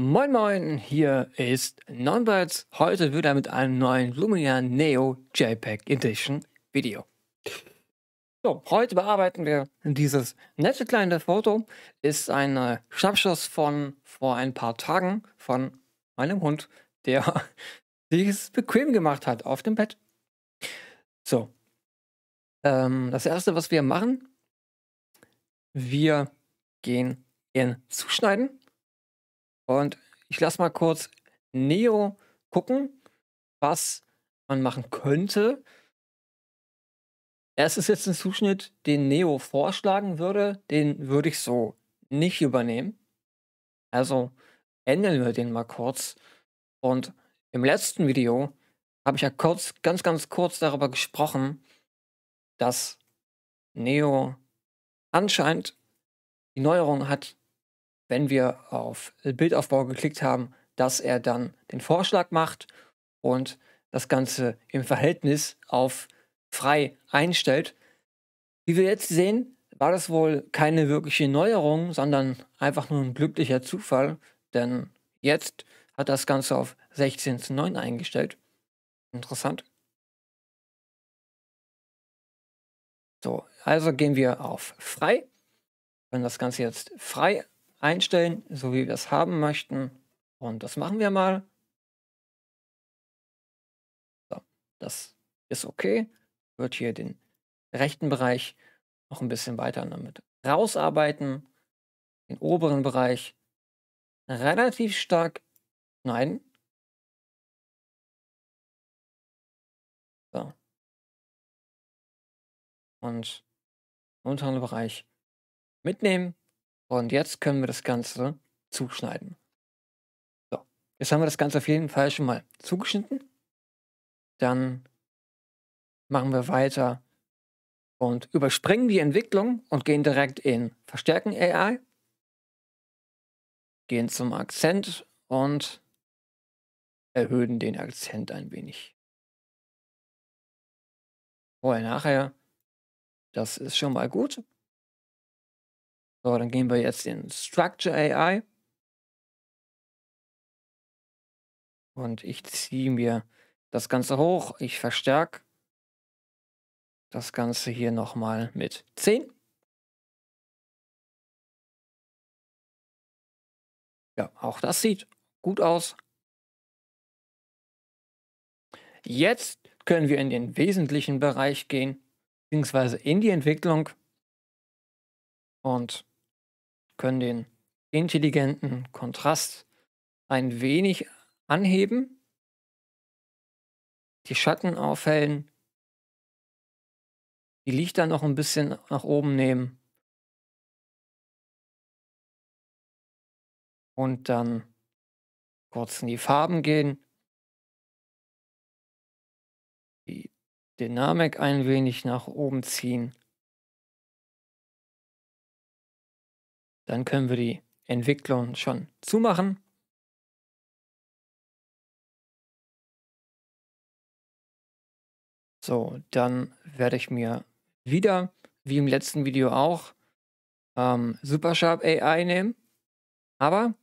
Moin Moin, hier ist Nonbirds. Heute wieder mit einem neuen Lumia Neo JPEG Edition Video. So, heute bearbeiten wir dieses nette kleine Foto. Ist ein äh, Schnappschuss von vor ein paar Tagen von meinem Hund, der sich es bequem gemacht hat auf dem Bett. So, ähm, das erste, was wir machen, wir gehen in Zuschneiden und ich lasse mal kurz Neo gucken, was man machen könnte. Es ist jetzt ein Zuschnitt, den Neo vorschlagen würde. Den würde ich so nicht übernehmen. Also ändern wir den mal kurz. Und im letzten Video habe ich ja kurz, ganz, ganz kurz darüber gesprochen, dass Neo anscheinend die Neuerung hat, wenn wir auf Bildaufbau geklickt haben, dass er dann den Vorschlag macht und das Ganze im Verhältnis auf frei einstellt. Wie wir jetzt sehen, war das wohl keine wirkliche Neuerung, sondern einfach nur ein glücklicher Zufall, denn jetzt hat das Ganze auf 16 zu 9 eingestellt. Interessant. So, also gehen wir auf frei, können das Ganze jetzt frei einstellen, so wie wir es haben möchten. Und das machen wir mal. So, das ist okay. Wird hier den rechten Bereich noch ein bisschen weiter damit rausarbeiten. Den oberen Bereich relativ stark schneiden. So. Und unteren Bereich mitnehmen. Und jetzt können wir das Ganze zuschneiden. So, jetzt haben wir das Ganze auf jeden Fall schon mal zugeschnitten. Dann machen wir weiter und überspringen die Entwicklung und gehen direkt in Verstärken AI. Gehen zum Akzent und erhöhen den Akzent ein wenig. Vorher, nachher. Das ist schon mal gut. So, dann gehen wir jetzt in Structure AI. Und ich ziehe mir das Ganze hoch. Ich verstärke das Ganze hier nochmal mit 10. Ja, auch das sieht gut aus. Jetzt können wir in den wesentlichen Bereich gehen, beziehungsweise in die Entwicklung. Und können den intelligenten Kontrast ein wenig anheben, die Schatten aufhellen, die Lichter noch ein bisschen nach oben nehmen und dann kurz in die Farben gehen, die Dynamik ein wenig nach oben ziehen Dann können wir die Entwicklung schon zumachen. So, dann werde ich mir wieder, wie im letzten Video auch, ähm, Supersharp AI nehmen. Aber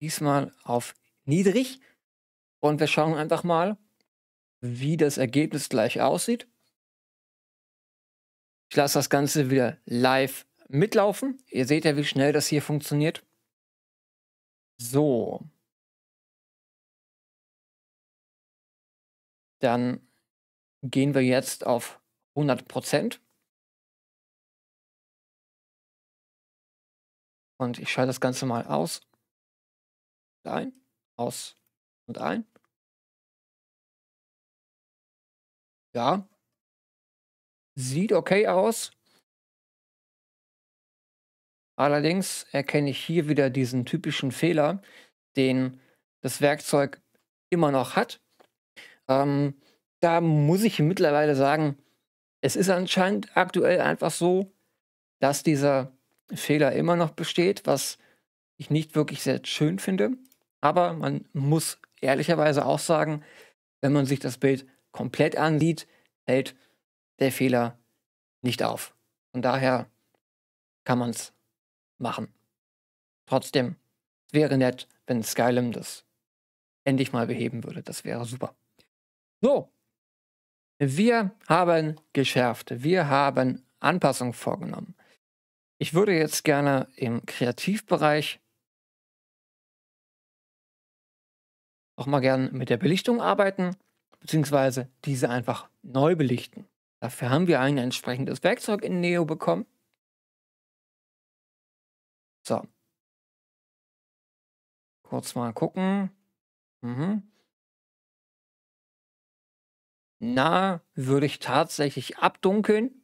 diesmal auf niedrig. Und wir schauen einfach mal, wie das Ergebnis gleich aussieht. Ich lasse das Ganze wieder live mitlaufen. Ihr seht ja, wie schnell das hier funktioniert. So. Dann gehen wir jetzt auf 100 Prozent. Und ich schalte das Ganze mal aus. Ein, aus und ein. Ja. Sieht okay aus. Allerdings erkenne ich hier wieder diesen typischen Fehler, den das Werkzeug immer noch hat. Ähm, da muss ich mittlerweile sagen, es ist anscheinend aktuell einfach so, dass dieser Fehler immer noch besteht, was ich nicht wirklich sehr schön finde. Aber man muss ehrlicherweise auch sagen, wenn man sich das Bild komplett ansieht, hält der Fehler nicht auf. Von daher kann man es machen. Trotzdem, wäre nett, wenn Skyrim das endlich mal beheben würde. Das wäre super. So, wir haben geschärft. Wir haben Anpassungen vorgenommen. Ich würde jetzt gerne im Kreativbereich auch mal gerne mit der Belichtung arbeiten, beziehungsweise diese einfach neu belichten. Dafür haben wir ein entsprechendes Werkzeug in Neo bekommen. Kurz mal gucken. Mhm. Na, würde ich tatsächlich abdunkeln.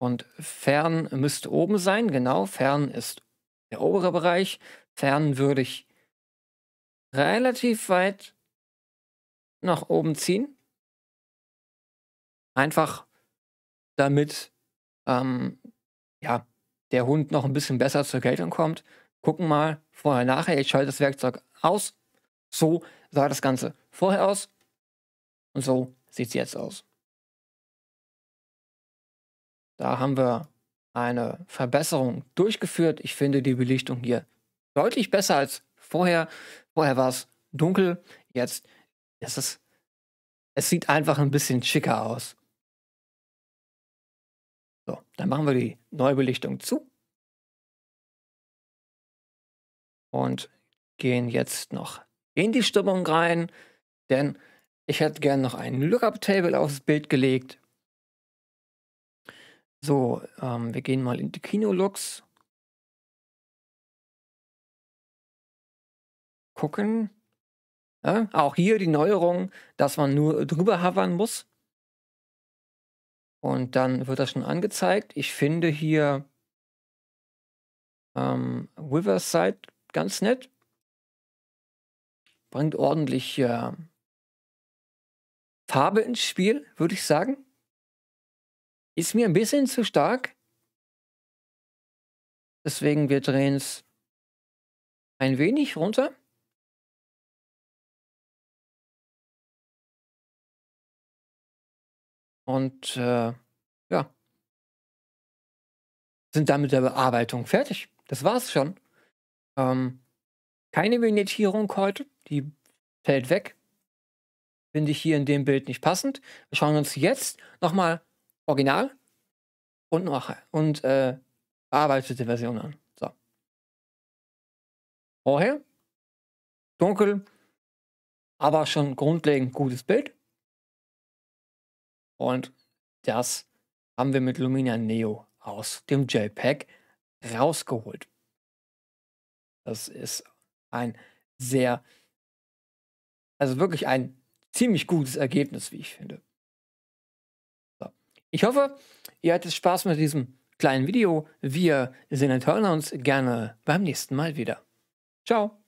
Und fern müsste oben sein, genau. Fern ist der obere Bereich. Fern würde ich relativ weit nach oben ziehen. Einfach damit, ähm, ja, der Hund noch ein bisschen besser zur Geltung kommt. Gucken mal, vorher, nachher, ich schalte das Werkzeug aus. So sah das Ganze vorher aus und so sieht es jetzt aus. Da haben wir eine Verbesserung durchgeführt. Ich finde die Belichtung hier deutlich besser als vorher. Vorher war es dunkel, jetzt ist es, es sieht einfach ein bisschen schicker aus. Dann machen wir die Neubelichtung zu und gehen jetzt noch in die Stimmung rein, denn ich hätte gerne noch ein Lookup-Table aufs Bild gelegt. So, ähm, wir gehen mal in die Kinolooks. Gucken. Ja, auch hier die Neuerung, dass man nur drüber hovern muss. Und dann wird das schon angezeigt. Ich finde hier ähm, Riverside ganz nett. Bringt ordentlich äh, Farbe ins Spiel, würde ich sagen. Ist mir ein bisschen zu stark. Deswegen, wir drehen es ein wenig runter. Und äh, ja, sind dann mit der Bearbeitung fertig. Das war's schon. Ähm, keine Vignettierung heute, die fällt weg. Finde ich hier in dem Bild nicht passend. Wir schauen uns jetzt nochmal Original und, noch, und äh, bearbeitete Version an. So. Vorher dunkel, aber schon grundlegend gutes Bild. Und das haben wir mit Lumina Neo aus dem JPEG rausgeholt. Das ist ein sehr, also wirklich ein ziemlich gutes Ergebnis, wie ich finde. So. Ich hoffe, ihr hattet Spaß mit diesem kleinen Video. Wir sehen und hören uns gerne beim nächsten Mal wieder. Ciao.